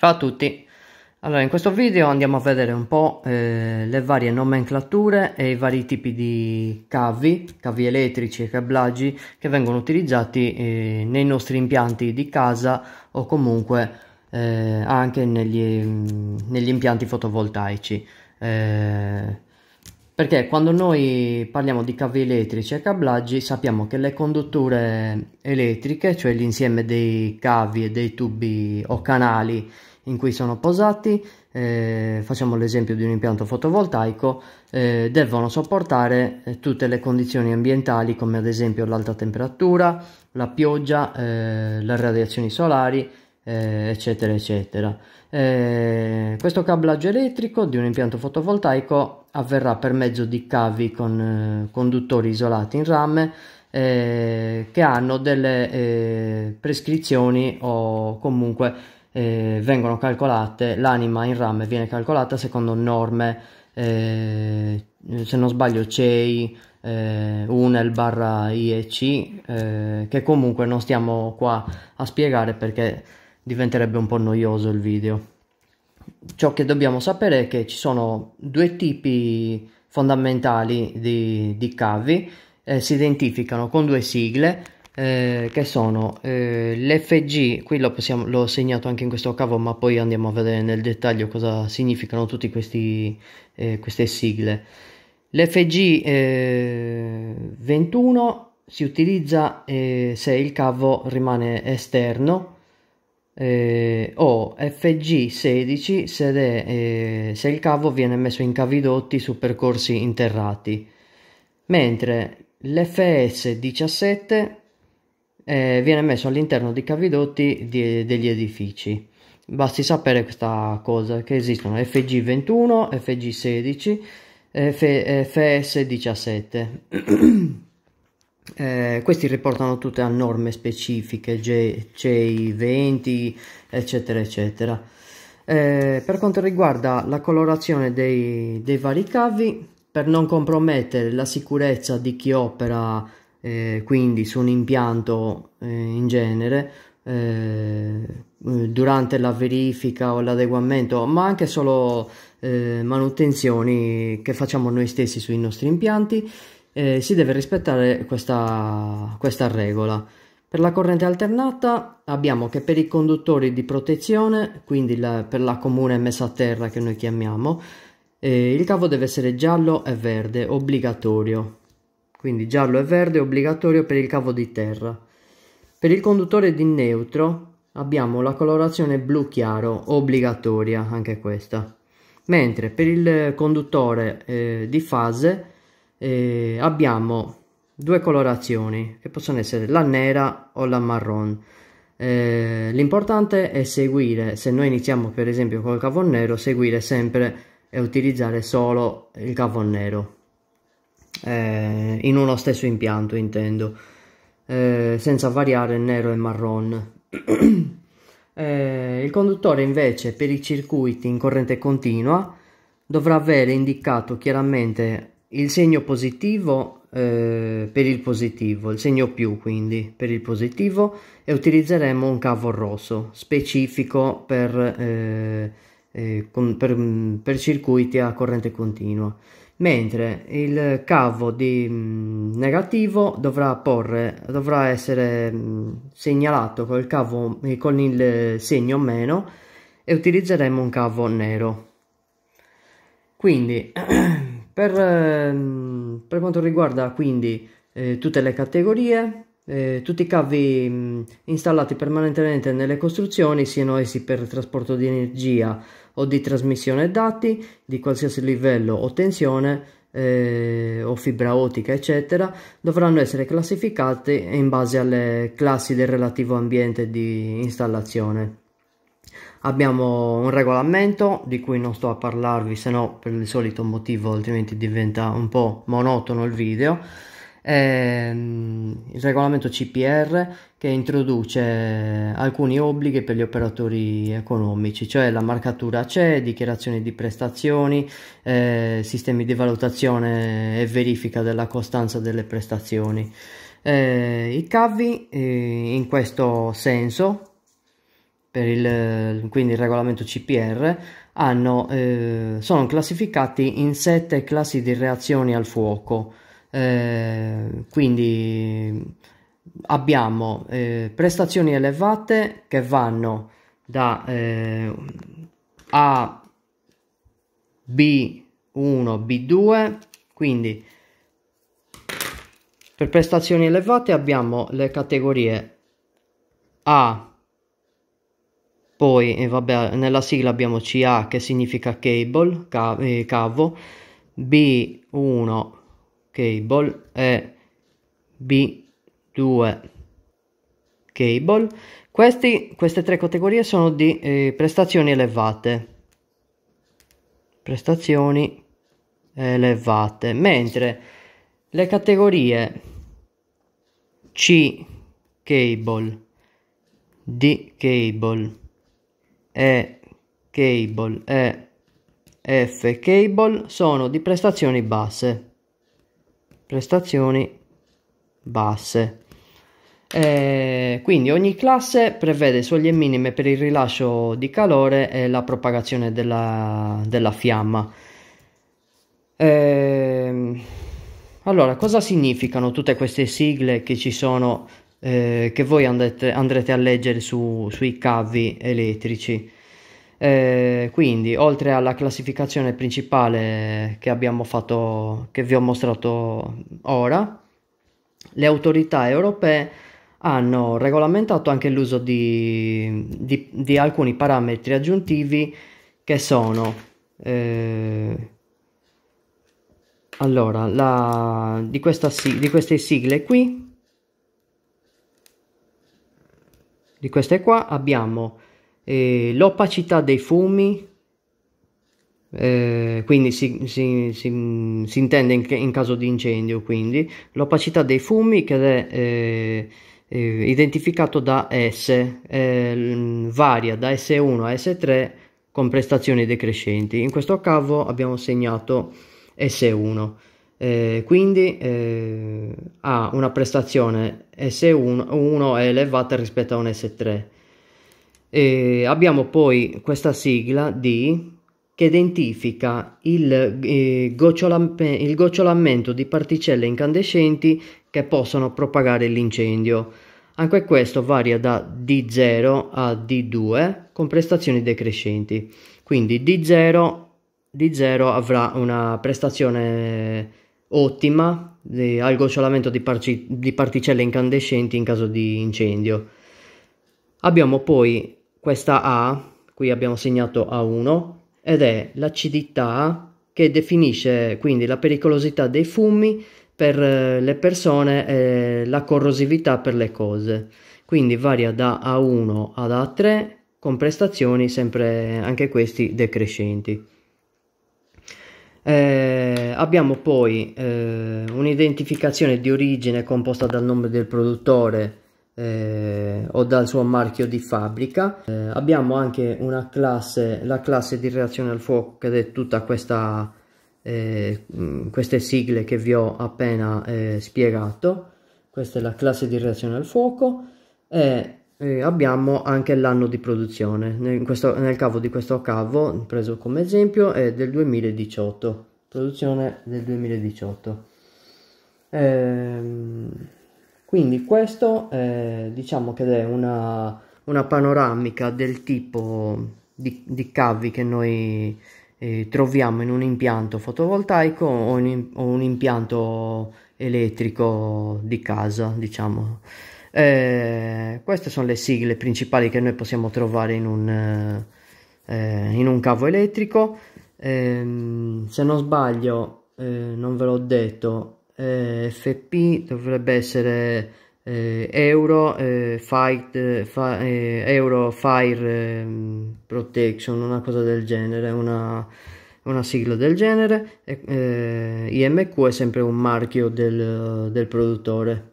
Ciao a tutti! Allora, in questo video andiamo a vedere un po' eh, le varie nomenclature e i vari tipi di cavi, cavi elettrici e cablaggi che vengono utilizzati eh, nei nostri impianti di casa o comunque eh, anche negli, mm, negli, impianti fotovoltaici. Eh, perché quando noi parliamo di cavi elettrici e cablaggi sappiamo che le condutture elettriche, cioè l'insieme dei cavi e dei tubi o canali in cui sono posati, eh, facciamo l'esempio di un impianto fotovoltaico, eh, devono sopportare eh, tutte le condizioni ambientali come ad esempio l'alta temperatura, la pioggia, eh, le radiazioni solari, eh, eccetera eccetera. Eh, questo cablaggio elettrico di un impianto fotovoltaico avverrà per mezzo di cavi con eh, conduttori isolati in rame eh, che hanno delle eh, prescrizioni o comunque eh, vengono calcolate, l'anima in rame viene calcolata secondo norme, eh, se non sbaglio CEI, eh, UNEL barra IEC, eh, che comunque non stiamo qua a spiegare perché diventerebbe un po' noioso il video ciò che dobbiamo sapere è che ci sono due tipi fondamentali di, di cavi, eh, si identificano con due sigle eh, che sono eh, l'FG, qui lo possiamo, l'ho segnato anche in questo cavo ma poi andiamo a vedere nel dettaglio cosa significano tutte eh, queste sigle. L'FG21 eh, si utilizza eh, se il cavo rimane esterno eh, o FG16 se, de, eh, se il cavo viene messo in cavidotti su percorsi interrati, mentre l'FS17 eh, viene messo all'interno di cavidotti di, degli edifici. Basti sapere questa cosa, che esistono FG21, FG16, F, FS17. eh, questi riportano tutte a norme specifiche, J, 20 eccetera, eccetera. Eh, per quanto riguarda la colorazione dei, dei, vari cavi, per non compromettere la sicurezza di chi opera eh, quindi su un impianto eh, in genere, eh, durante la verifica o l'adeguamento, ma anche solo eh, manutenzioni che facciamo noi stessi sui nostri impianti, eh, si deve rispettare questa, questa regola. Per la corrente alternata abbiamo che per i conduttori di protezione, quindi la, per la comune messa a terra che noi chiamiamo, eh, il cavo deve essere giallo e verde, obbligatorio. Quindi giallo e verde obbligatorio per il cavo di terra. Per il conduttore di neutro abbiamo la colorazione blu chiaro, obbligatoria anche questa. Mentre per il conduttore eh, di fase eh, abbiamo due colorazioni che possono essere la nera o la marron eh, l'importante è seguire se noi iniziamo per esempio col cavon nero seguire sempre e utilizzare solo il cavon nero eh, in uno stesso impianto intendo eh, senza variare nero e marron il conduttore invece per i circuiti in corrente continua dovrà avere indicato chiaramente il segno positivo eh, per il positivo, il segno più quindi per il positivo e utilizzeremo un cavo rosso specifico per, eh, eh, con, per, mm, per circuiti a corrente continua mentre il cavo di mm, negativo dovrà, porre, dovrà essere mm, segnalato col, cavo, eh, con il segno meno e utilizzeremo un cavo nero quindi Per, ehm, per quanto riguarda quindi eh, tutte le categorie, eh, tutti i cavi mh, installati permanentemente nelle costruzioni siano essi per trasporto di energia o di trasmissione dati di qualsiasi livello o tensione eh, o fibra ottica eccetera dovranno essere classificati in base alle classi del relativo ambiente di installazione Abbiamo un regolamento di cui non sto a parlarvi se no per il solito motivo altrimenti diventa un po' monotono il video. Ehm, il regolamento CPR che introduce alcuni obblighi per gli operatori economici, cioè la marcatura CE, dichiarazioni di prestazioni, eh, sistemi di valutazione e verifica della costanza delle prestazioni. Eh, I cavi eh, in questo senso per il, quindi il regolamento CPR, hanno, eh, sono classificati in sette classi di reazioni al fuoco. Eh, quindi abbiamo eh, prestazioni elevate che vanno da eh, A, B1, B2, quindi per prestazioni elevate abbiamo le categorie A, poi, eh, vabbè, nella sigla abbiamo CA che significa cable, ca eh, cavo, B1 cable e B2 cable. Questi, queste tre categorie sono di eh, prestazioni elevate. Prestazioni elevate. Mentre le categorie C cable, D cable e Cable e F Cable sono di prestazioni basse. Prestazioni basse. E quindi ogni classe prevede soglie minime per il rilascio di calore e la propagazione della, della fiamma. E... Ehm, allora, cosa significano tutte queste sigle che ci sono eh, che voi andete, andrete a leggere su, sui cavi elettrici. Eh, quindi, oltre alla classificazione principale che abbiamo fatto, che vi ho mostrato ora, le autorità europee hanno regolamentato anche l'uso di, di, di alcuni parametri aggiuntivi che sono eh, allora la, di, questa, di queste sigle qui di queste qua abbiamo eh, l'opacità dei fumi, eh, quindi si, si, si, si intende in, in, caso di incendio, quindi l'opacità dei fumi che è eh, eh identificato da S, eh, varia da S1 a S3 con prestazioni decrescenti. In questo caso abbiamo segnato S1. Eh, quindi eh, ha una prestazione S1 elevata rispetto a un S3. E abbiamo poi questa sigla D che identifica il, eh, gocciolam- il gocciolamento di particelle incandescenti che possono propagare l'incendio. Anche questo varia da D0 a D2 con prestazioni decrescenti. Quindi D0 D0 avrà una prestazione ottima al gocciolamento di, parci- di particelle incandescenti in caso di incendio. Abbiamo poi questa A, qui abbiamo segnato A1, ed è l'acidità che definisce quindi la pericolosità dei fumi per eh, le persone e la corrosività per le cose. Quindi varia da A1 ad A3 con prestazioni sempre anche questi decrescenti. Eh, abbiamo poi eh, un'identificazione di origine composta dal nome del produttore eh, o dal suo marchio di fabbrica. Eh, abbiamo anche una classe, la classe di reazione al fuoco che è tutta questa, eh, mm, queste sigle che vi ho appena eh, spiegato. Questa è la classe di reazione al fuoco e eh, abbiamo anche l'anno di produzione. Nel, questo, nel cavo di questo cavo, preso come esempio, è del 2018. Produzione del 2018. Ehm, quindi questo eh, diciamo che è una, una panoramica del tipo di, di cavi che noi eh, troviamo in un impianto fotovoltaico o, in, o un impianto elettrico di casa, diciamo. Eh, queste sono le sigle principali che noi possiamo trovare in un, eh, eh in un cavo elettrico. Eh, se non sbaglio, eh, non ve l'ho detto, eh, FP dovrebbe essere Euro, fight, fa, Euro Fire ehm, Protection, una cosa del genere, una, una sigla del genere. IMQ è sempre un marchio del, del produttore.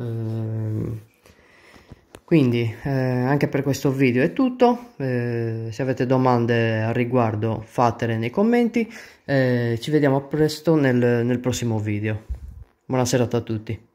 Ehm, quindi eh, anche per questo video è tutto, eh, se avete domande al riguardo fatele nei commenti, eh, ci vediamo presto nel, nel prossimo video. Buona serata a tutti.